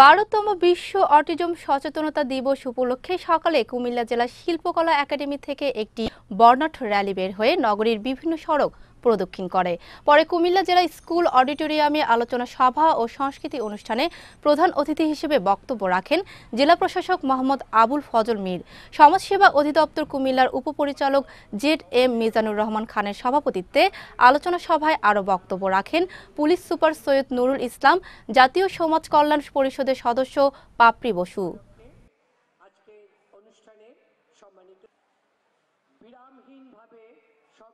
বারোতম বিশ্ব অটিজম সচেতনতা দিবস উপলক্ষে সকালে কুমিল্লা জেলা শিল্পকলা একাডেমি থেকে একটি বর্ণাঢ্য র্যালি বের হয়ে নগরীর বিভিন্ন সড়ক প্রদক্ষিণ করে পরে কুমিল্লা জেলা স্কুল অডিটোরিয়ামে আলোচনা সভা ও সংস্কৃতি অনুষ্ঠানে প্রধান অতিথি হিসেবে বক্তব্য রাখেন জেলা প্রশাসক মোহাম্মদ আবুল ফজল মীর সমাজসেবা অধিদপ্তর কুমিল্লার উপপরিচালক জেড এম মিজানুর রহমান খানের সভাপতিত্বে আলোচনা সভায় আরও বক্তব্য রাখেন পুলিশ সুপার সৈয়দ নুরুল ইসলাম জাতীয় সমাজ কল্যাণ পরিষদের সদস্য পাপড়ি বসু বিরামহীনভাবে সব